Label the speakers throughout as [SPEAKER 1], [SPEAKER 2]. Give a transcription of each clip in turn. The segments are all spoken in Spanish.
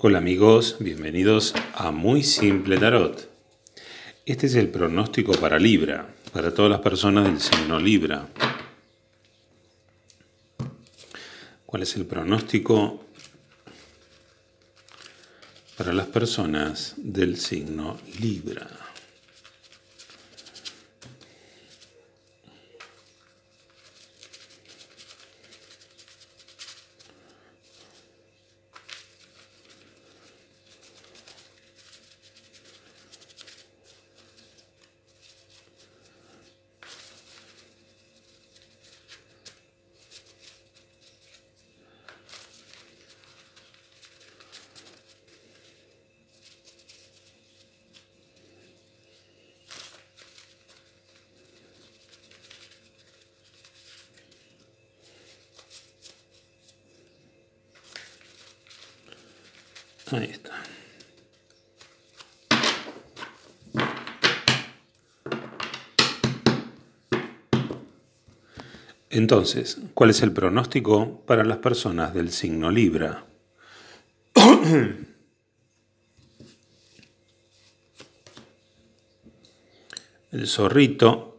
[SPEAKER 1] Hola amigos, bienvenidos a Muy Simple Tarot. Este es el pronóstico para Libra, para todas las personas del signo Libra. ¿Cuál es el pronóstico para las personas del signo Libra? Entonces, ¿cuál es el pronóstico para las personas del signo Libra? el zorrito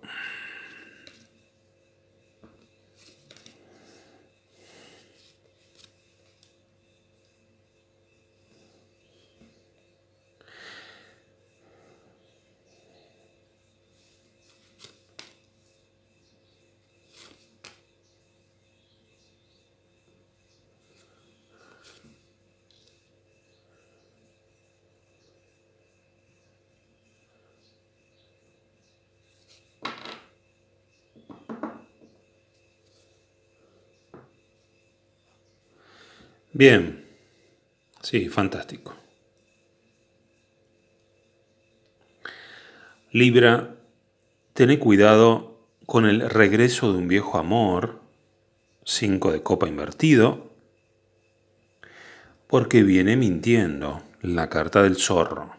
[SPEAKER 1] Bien. Sí, fantástico. Libra, ten cuidado con el regreso de un viejo amor, 5 de copa invertido, porque viene mintiendo la carta del zorro.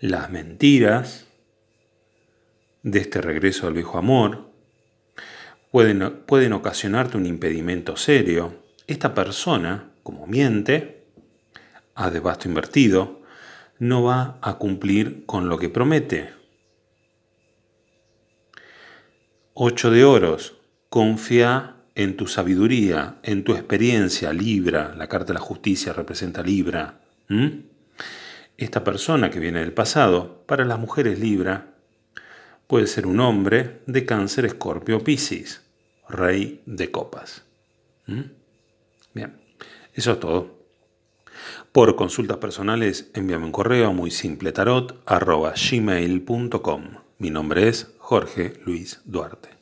[SPEAKER 1] Las mentiras de este regreso al viejo amor pueden, pueden ocasionarte un impedimento serio esta persona, como miente, a devasto invertido, no va a cumplir con lo que promete. Ocho de oros, confía en tu sabiduría, en tu experiencia, Libra, la carta de la justicia representa Libra. Esta persona que viene del pasado, para las mujeres Libra, puede ser un hombre de cáncer, escorpio, piscis, rey de copas eso es todo. Por consultas personales, envíame un correo muy simple Mi nombre es Jorge Luis Duarte.